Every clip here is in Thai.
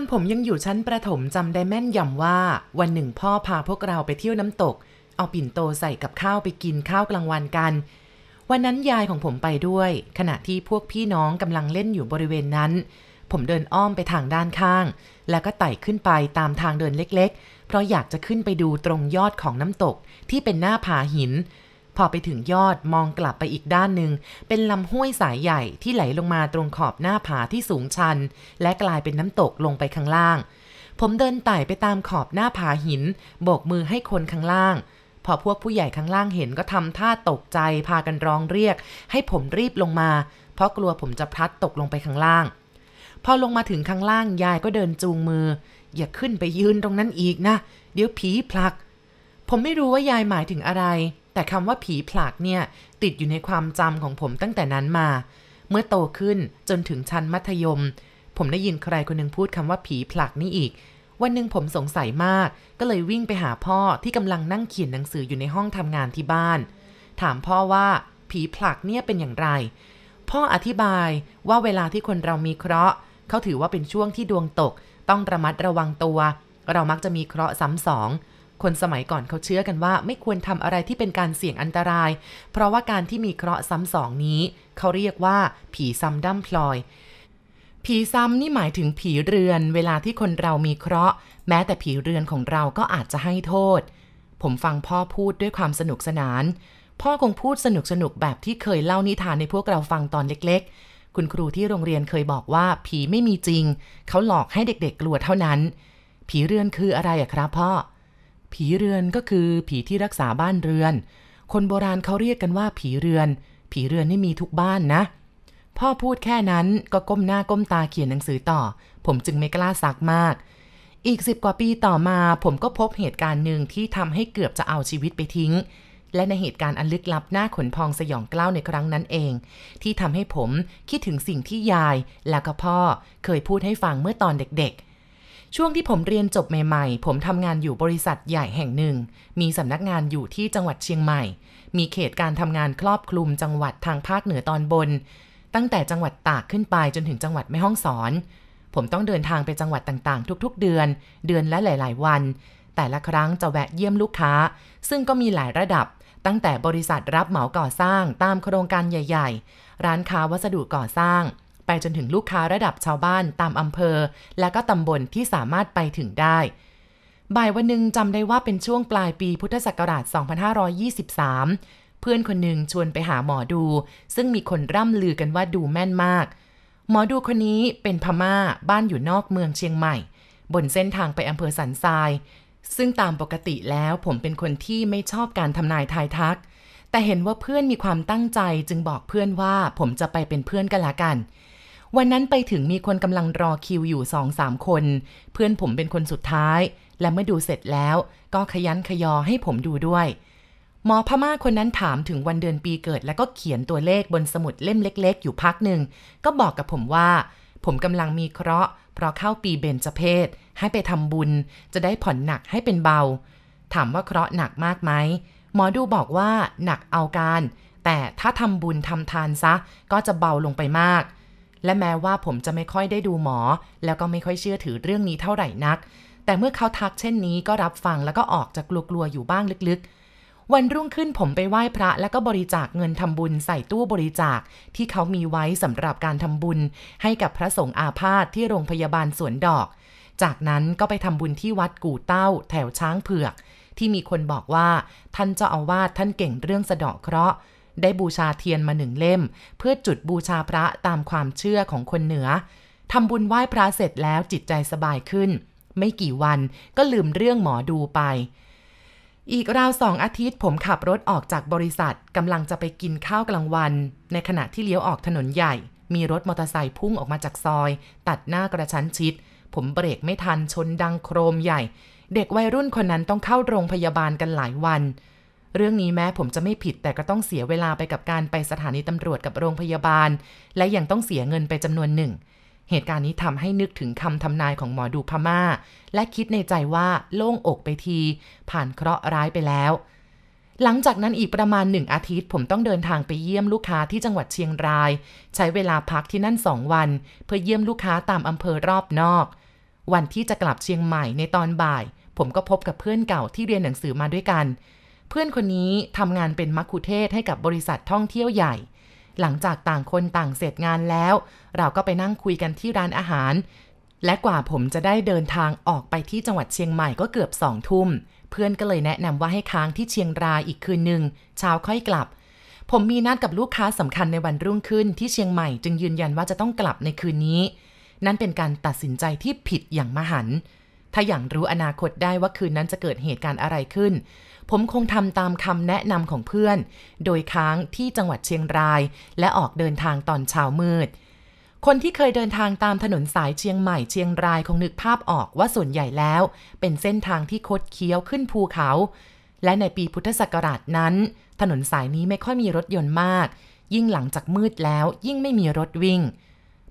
อนผมยังอยู่ชั้นประถมจำได้แม่นยาว่าวันหนึ่งพ่อพาพวกเราไปเที่ยวน้ำตก เอาปิ่นโตใส่กับข้าวไปกินข้าวกลางวันกัน วันนั้นยายของผมไปด้วย ขณะที่พวกพี่น้องกำลังเล่นอยู่บริเวณนั้น ผมเดินอ้อมไปทางด้านข้าง แล้วก็ไต่ขึ้นไปตามทางเดินเล็กๆ เพราะอยากจะขึ้นไปดูตรงยอดของน้ำตกที่เป็นหน้าผาหินพอไปถึงยอดมองกลับไปอีกด้านหนึ่งเป็นลำห้วยสายใหญ่ที่ไหลลงมาตรงขอบหน้าผาที่สูงชัน และกลายเป็นน้ำตกลงไปข้างล่าง ผมเดินไต่ไปตามขอบหน้าผาหินโบกมือให้คนข้างล่างพอพวกผู้ใหญ่ข้างล่างเห็นก็ทำท่าตกใจพากันร้องเรียก ให้ผมรีบลงมา เพราะกลัวผมจะพลัดตกลงไปข้างล่างพอลงมาถึงข้างล่างยายก็เดินจูงมือ อย่าขึ้นไปยืนตรงนั้นอีกนะเดี๋ยวผีผลัก ผมไม่รู้ว่ายายหมายถึงอะไรแต่คำว่าผีผลักเนี่ยติดอยู่ในความจำของผมตั้งแต่นั้นมา เมื่อโตขึ้นจนถึงชั้นมัธยม ผมได้ยินใครคนหนึ่งพูดคำว่าผีผลักนี่อีก วันหนึ่งผมสงสัยมาก ก็เลยวิ่งไปหาพ่อที่กำลังนั่งเขียนหนังสืออยู่ในห้องทำงานที่บ้าน ถามพ่อว่า ผีผลักเนี่ยเป็นอย่างไร พ่ออธิบายว่าเวลาที่คนเรามีเคราะห์เขาถือว่าเป็นช่วงที่ดวงตก ต้องระมัดระวังตัว เรามักจะมีเคราะห์ซ้ำสองคนสมัยก่อนเขาเชื่อกันว่าไม่ควรทำอะไรที่เป็นการเสี่ยงอันตราย เพราะว่าการที่มีเคราะห์ซ้ำสองนี้ เขาเรียกว่า ผีซ้ำดั้มพลอย ผีซ้ำนี่หมายถึงผีเรือน เวลาที่คนเรามีเคราะห์แม้แต่ผีเรือนของเราก็อาจจะให้โทษ ผมฟังพ่อพูดด้วยความสนุกสนาน พ่อคงพูดสนุกสนุกแบบที่เคยเล่านิทานในพวกเราฟังตอนเล็ก ๆ คุณครูที่โรงเรียนเคยบอกว่าผีไม่มีจริง เขาหลอกให้เด็ก ๆกลัวเท่านั้น ผีเรือนคืออะไรอะครับพ่อผีเรือนก็คือผีที่รักษาบ้านเรือน คนโบราณเขาเรียกกันว่าผีเรือน ผีเรือนนี่มีทุกบ้านนะ พ่อพูดแค่นั้นก็ก้มหน้าก้มตาเขียนหนังสือต่อ ผมจึงไม่กล้าซักมาก อีกสิบกว่าปีต่อมาผมก็พบเหตุการณ์หนึ่งที่ทำให้เกือบจะเอาชีวิตไปทิ้ง และในเหตุการณ์อันลึกลับหน้าขนพองสยองกล้าวในครั้งนั้นเอง ที่ทำให้ผมคิดถึงสิ่งที่ยายและก็พ่อเคยพูดให้ฟังเมื่อตอนเด็กๆช่วงที่ผมเรียนจบใหม่ ๆ ผมทำงานอยู่บริษัทใหญ่แห่งหนึ่ง มีสำนักงานอยู่ที่จังหวัดเชียงใหม่ มีเขตการทำงานครอบคลุมจังหวัดทางภาคเหนือตอนบน ตั้งแต่จังหวัดตากขึ้นไปจนถึงจังหวัดแม่ฮ่องสอน ผมต้องเดินทางไปจังหวัดต่างๆทุกๆเดือน เดือนและหลายๆวัน แต่ละครั้งจะแวะเยี่ยมลูกค้า ซึ่งก็มีหลายระดับ ตั้งแต่บริษัทรับเหมาก่อสร้าง ตามโครงการใหญ่ ๆ ร้านค้าวัสดุก่อสร้างไปจนถึงลูกค้าระดับชาวบ้านตามอำเภอ และก็ตำบลที่สามารถไปถึงได้ บ่ายวันหนึ่งจำได้ว่าเป็นช่วงปลายปีพุทธศักราช2523 เพื่อนคนหนึ่งชวนไปหาหมอดู ซึ่งมีคนร่ำลือกันว่าดูแม่นมาก หมอดูคนนี้เป็นพมา่าบ้านอยู่นอกเมืองเชียงใหม่ บนเส้นทางไปอำเภอสันทรายซึ่งตามปกติแล้วผมเป็นคนที่ไม่ชอบการทำนายทายทัก แต่เห็นว่าเพื่อนมีความตั้งใจจึงบอกเพื่อนว่าผมจะไปเป็นเพื่อนกันละกันวันนั้นไปถึงมีคนกำลังรอคิวอยู่สองสามคน เพื่อนผมเป็นคนสุดท้าย และเมื่อดูเสร็จแล้วก็ขยันขยอให้ผมดูด้วย หมอพม่าคนนั้นถามถึงวันเดือนปีเกิดแล้วก็เขียนตัวเลขบนสมุดเล่มเล็ก ๆ อยู่พักหนึ่ง ก็บอกกับผมว่า ผมกำลังมีเคราะห์เพราะเข้าปีเบญจเพศ ให้ไปทำบุญ จะได้ผ่อนหนักให้เป็นเบา ถามว่าเคราะห์หนักมากไหมหมอดูบอกว่าหนักเอาการ แต่ถ้าทำบุญทำทานซะ ก็จะเบาลงไปมากและแม้ว่าผมจะไม่ค่อยได้ดูหมอ แล้วก็ไม่ค่อยเชื่อถือเรื่องนี้เท่าไหร่นัก แต่เมื่อเขาทักเช่นนี้ก็รับฟังแล้วก็ออกจากกลัวๆอยู่บ้างลึกๆ วันรุ่งขึ้นผมไปไหว้พระแล้วก็บริจาคเงินทำบุญใส่ตู้บริจาค ที่เขามีไว้สำหรับการทำบุญให้กับพระสงฆ์อาพาธที่โรงพยาบาลสวนดอก จากนั้นก็ไปทำบุญที่วัดกู่เต้า แถวช้างเผือก ที่มีคนบอกว่า ท่านเจ้าอาวาสท่านเก่งเรื่องสะเดาะเคราะห์ได้บูชาเทียนมาหนึ่งเล่ม เพื่อจุดบูชาพระตามความเชื่อของคนเหนือทำบุญไหว้พระเสร็จแล้วจิตใจสบายขึ้น ไม่กี่วันก็ลืมเรื่องหมอดูไป อีกราวสองอาทิตย์ผมขับรถออกจากบริษัทกำลังจะไปกินข้าวกลางวัน ในขณะที่เลี้ยวออกถนนใหญ่ มีรถมอเตอร์ไซค์พุ่งออกมาจากซอย ตัดหน้ากระชั้นชิด ผมเบรกไม่ทันชนดังโครมใหญ่ เด็กวัยรุ่นคนนั้นต้องเข้าโรงพยาบาลกันหลายวันเรื่องนี้แม้ผมจะไม่ผิดแต่ก็ต้องเสียเวลาไปกับการไปสถานีตำรวจกับโรงพยาบาล และยังต้องเสียเงินไปจำนวนหนึ่ง เหตุการณ์นี้ทำให้นึกถึงคำทำนายของหมอดูพมา่า และคิดในใจว่าโล่งอกไปที ผ่านเคราะห์ร้ายไปแล้ว หลังจากนั้นอีกประมาณหนึ่งอาทิตย์ ผมต้องเดินทางไปเยี่ยมลูกค้าที่จังหวัดเชียงราย ใช้เวลาพักที่นั่นสองวัน เพื่อเยี่ยมลูกค้าตามอำเภอรอบนอก วันที่จะกลับเชียงใหม่ในตอนบ่าย ผมก็พบกับเพื่อนเก่าที่เรียนหนังสือมาด้วยกันเพื่อนคนนี้ทำงานเป็นมัคคุเทศให้กับบริษัทท่องเที่ยวใหญ่ หลังจากต่างคนต่างเสร็จงานแล้ว เราก็ไปนั่งคุยกันที่ร้านอาหาร และกว่าผมจะได้เดินทางออกไปที่จังหวัดเชียงใหม่ก็เกือบสองทุ่ม เพื่อนก็เลยแนะนำว่าให้ค้างที่เชียงรายอีกคืนหนึ่งเช้าค่อยกลับ ผมมีนัดกับลูกค้าสำคัญในวันรุ่งขึ้นที่เชียงใหม่จึงยืนยันว่าจะต้องกลับในคืนนี้ นั่นเป็นการตัดสินใจที่ผิดอย่างมหันต์ถ้าอย่างรู้อนาคตได้ว่าคืนนั้นจะเกิดเหตุการณ์อะไรขึ้นผมคงทำตามคำแนะนำของเพื่อน โดยค้างที่จังหวัดเชียงรายและออกเดินทางตอนเช้ามืด คนที่เคยเดินทางตามถนนสายเชียงใหม่เชียงรายคงนึกภาพออกว่าส่วนใหญ่แล้ว เป็นเส้นทางที่คดเคี้ยวขึ้นภูเขา และในปีพุทธศักราชนั้น ถนนสายนี้ไม่ค่อยมีรถยนต์มาก ยิ่งหลังจากมืดแล้วยิ่งไม่มีรถวิ่ง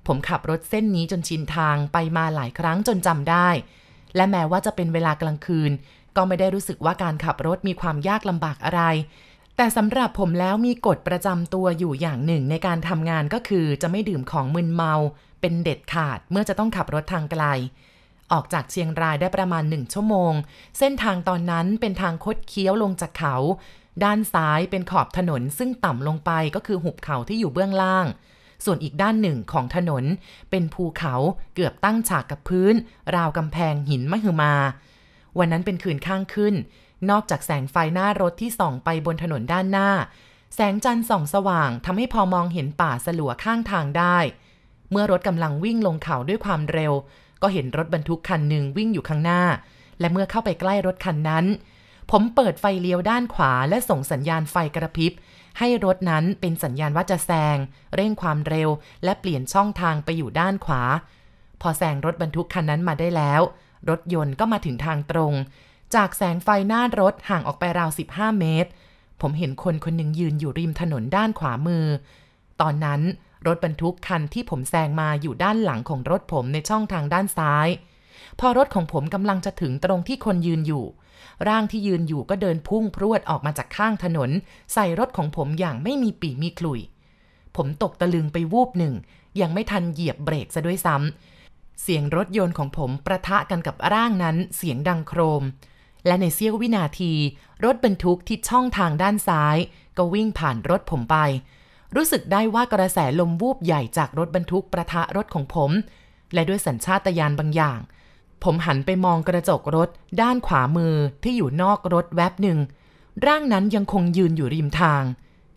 ผมขับรถเส้นนี้จนชินทางไปมาหลายครั้งจนจำได้ และแม้ว่าจะเป็นเวลากลางคืนก็ไม่ได้รู้สึกว่าการขับรถมีความยากลำบากอะไร แต่สำหรับผมแล้วมีกฎประจำตัวอยู่อย่างหนึ่งในการทำงานก็คือ จะไม่ดื่มของมึนเมา เป็นเด็ดขาดเมื่อจะต้องขับรถทางไกล ออกจากเชียงรายได้ประมาณหนึ่งชั่วโมง เส้นทางตอนนั้นเป็นทางคดเคี้ยวลงจากเขา ด้านซ้ายเป็นขอบถนนซึ่งต่ำลงไปก็คือหุบเขาที่อยู่เบื้องล่าง ส่วนอีกด้านหนึ่งของถนน เป็นภูเขาเกือบตั้งฉากกับพื้น ราวกำแพงหินมหึมาวันนั้นเป็นคืนข้างขึ้น นอกจากแสงไฟหน้ารถที่ส่องไปบนถนนด้านหน้า แสงจันทร์ส่องสว่างทำให้พอมองเห็นป่าสลัวข้างทางได้ เมื่อรถกำลังวิ่งลงเขาด้วยความเร็ว ก็เห็นรถบรรทุกคันหนึ่งวิ่งอยู่ข้างหน้า และเมื่อเข้าไปใกล้รถคันนั้น ผมเปิดไฟเลี้ยวด้านขวา และส่งสัญญาณไฟกระพริบให้รถนั้นเป็นสัญญาณว่าจะแซงเร่งความเร็ว และเปลี่ยนช่องทางไปอยู่ด้านขวา พอแซงรถบรรทุกคันนั้นมาได้แล้วรถยนต์ก็มาถึงทางตรง จากแสงไฟหน้ารถห่างออกไปราว 15 เมตร ผมเห็นคนคนหนึ่งยืนอยู่ริมถนนด้านขวามือ ตอนนั้นรถบรรทุกคันที่ผมแซงมาอยู่ด้านหลังของรถผมในช่องทางด้านซ้าย พอรถของผมกำลังจะถึงตรงที่คนยืนอยู่ ร่างที่ยืนอยู่ก็เดินพุ่งพรวด ออกมาจากข้างถนน ใส่รถของผมอย่างไม่มีปีมีขลุยผมตกตะลึงไปวูบหนึ่ง ยังไม่ทันเหยียบเบรกซะด้วยซ้ำเสียงรถยนต์ของผมประทะกันกับร่างนั้นเสียงดังโครม และในเสี้ยววินาที รถบรรทุกที่ช่องทางด้านซ้าย ก็วิ่งผ่านรถผมไป รู้สึกได้ว่ากระแสลมวูบใหญ่จากรถบรรทุกประทะรถของผม และด้วยสัญชาตญาณบางอย่าง ผมหันไปมองกระจกรถ ด้านขวามือที่อยู่นอกรถแวบหนึ่ง ร่างนั้นยังคงยืนอยู่ริมทาง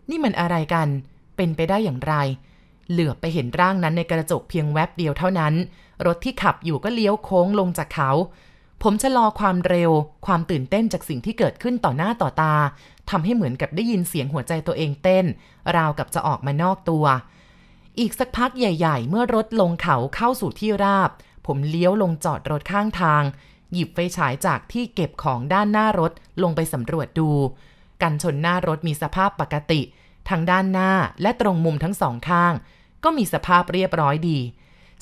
นี่มันอะไรกัน เป็นไปได้อย่างไรเหลือไปเห็นร่างนั้นในกระจกเพียงแวบเดียวเท่านั้น รถที่ขับอยู่ก็เลี้ยวโค้งลงจากเขา ผมชะลอความเร็ว ความตื่นเต้นจากสิ่งที่เกิดขึ้นต่อหน้าต่อตาทำให้เหมือนกับได้ยินเสียงหัวใจตัวเองเต้น ราวกับจะออกมานอกตัว อีกสักพักใหญ่ ๆ เมื่อรถลงเขาเข้าสู่ที่ราบ ผมเลี้ยวลงจอดรถข้างทาง หยิบไฟฉายจากที่เก็บของด้านหน้ารถ ลงไปสำรวจดู กันชนหน้ารถมีสภาพปกติทั้งด้านหน้าและตรงมุมทั้งสองข้างก็มีสภาพเรียบร้อยดี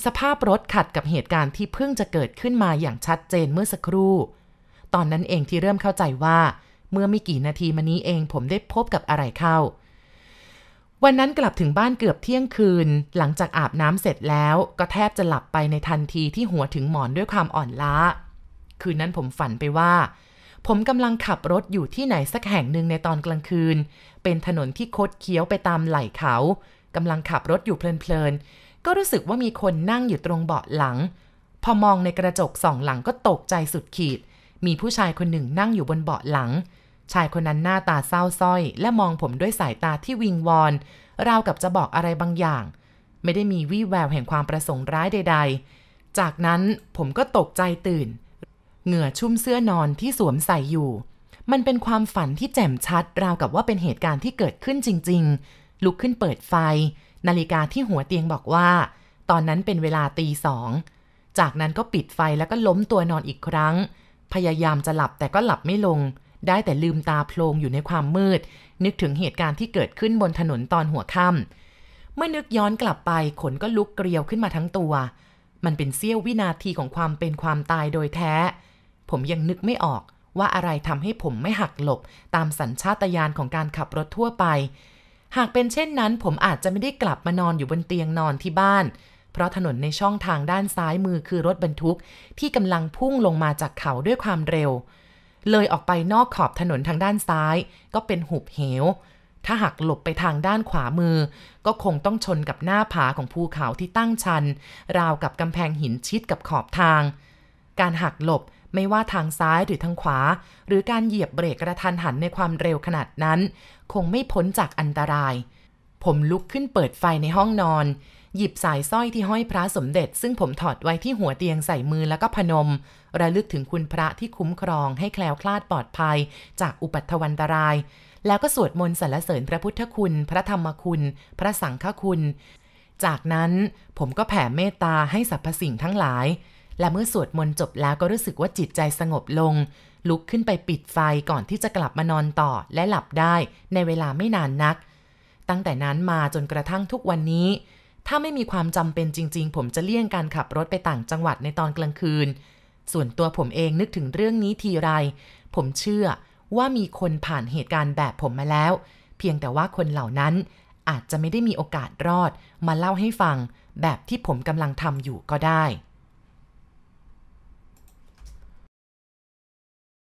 สภาพรถขัดกับเหตุการณ์ที่เพิ่งจะเกิดขึ้นมาอย่างชัดเจนเมื่อสักครู่ ตอนนั้นเองที่เริ่มเข้าใจว่า เมื่อไม่กี่นาทีมานี้เองผมได้พบกับอะไรเข้า วันนั้นกลับถึงบ้านเกือบเที่ยงคืนหลังจากอาบน้ำเสร็จแล้ว ก็แทบจะหลับไปในทันทีที่หัวถึงหมอนด้วยความอ่อนล้า คืนนั้นผมฝันไปว่า ผมกำลังขับรถอยู่ที่ไหนสักแห่งหนึ่งในตอนกลางคืน เป็นถนนที่คดเคี้ยวไปตามไหล่เขากำลังขับรถอยู่เพลินๆ ก็รู้สึกว่ามีคนนั่งอยู่ตรงเบาะหลัง พอมองในกระจกสองหลังก็ตกใจสุดขีด มีผู้ชายคนหนึ่งนั่งอยู่บนเบาะหลัง ชายคนนั้นหน้าตาเศร้าส้อย และมองผมด้วยสายตาที่วิงวอน ราวกับจะบอกอะไรบางอย่าง ไม่ได้มีวี่แววแห่งความประสงค์ร้ายใด ๆ จากนั้นผมก็ตกใจตื่น เหงื่อชุ่มเสื้อนอนที่สวมใส่อยู่ มันเป็นความฝันที่แจ่มชัดราวกับว่าเป็นเหตุการณ์ที่เกิดขึ้นจริง ๆลุกขึ้นเปิดไฟ นาฬิกาที่หัวเตียงบอกว่า ตอนนั้นเป็นเวลาตีสอง จากนั้นก็ปิดไฟแล้วก็ล้มตัวนอนอีกครั้ง พยายามจะหลับแต่ก็หลับไม่ลง ได้แต่ลืมตาโพลงอยู่ในความมืด นึกถึงเหตุการณ์ที่เกิดขึ้นบนถนนตอนหัวค่ำเมื่อนึกย้อนกลับไปขนก็ลุกเกลียวขึ้นมาทั้งตัว มันเป็นเสี้ยววินาทีของความเป็นความตายโดยแท้ ผมยังนึกไม่ออกว่าอะไรทำให้ผมไม่หักหลบ ตามสัญชาตญาณของการขับรถทั่วไปหากเป็นเช่นนั้นผมอาจจะไม่ได้กลับมานอนอยู่บนเตียงนอนที่บ้าน เพราะถนนในช่องทางด้านซ้ายมือคือรถบรรทุกที่กำลังพุ่งลงมาจากเขาด้วยความเร็ว เลยออกไปนอกขอบถนนทางด้านซ้ายก็เป็นหุบเหว ถ้าหักหลบไปทางด้านขวามือก็คงต้องชนกับหน้าผาของภูเขาที่ตั้งชัน ราวกับกำแพงหินชิดกับขอบทาง การหักหลบไม่ว่าทางซ้ายหรือทางขวาหรือการเหยียบเบรกกระทันหันในความเร็วขนาดนั้น คงไม่พ้นจากอันตราย ผมลุกขึ้นเปิดไฟในห้องนอน หยิบสายสร้อยที่ห้อยพระสมเด็จ ซึ่งผมถอดไว้ที่หัวเตียงใส่มือแล้วก็พนม ระลึกถึงคุณพระที่คุ้มครองให้แคล้วคลาดปลอดภัย จากอุปัตถวันตราย แล้วก็สวดมนต์สรรเสริญพระพุทธคุณ พระธรรมคุณ พระสังฆคุณ จากนั้นผมก็แผ่เมตตาให้สรรพสิ่งทั้งหลายและเมื่อสวดมนต์จบแล้วก็รู้สึกว่าจิตใจสงบลง ลุกขึ้นไปปิดไฟก่อนที่จะกลับมานอนต่อและหลับได้ในเวลาไม่นานนัก ตั้งแต่นั้นมาจนกระทั่งทุกวันนี้ ถ้าไม่มีความจำเป็นจริงๆ ผมจะเลี่ยงการขับรถไปต่างจังหวัดในตอนกลางคืน ส่วนตัวผมเองนึกถึงเรื่องนี้ทีไร ผมเชื่อว่ามีคนผ่านเหตุการณ์แบบผมมาแล้ว เพียงแต่ว่าคนเหล่านั้นอาจจะไม่ได้มีโอกาสรอดมาเล่าให้ฟังแบบที่ผมกำลังทำอยู่ก็ได้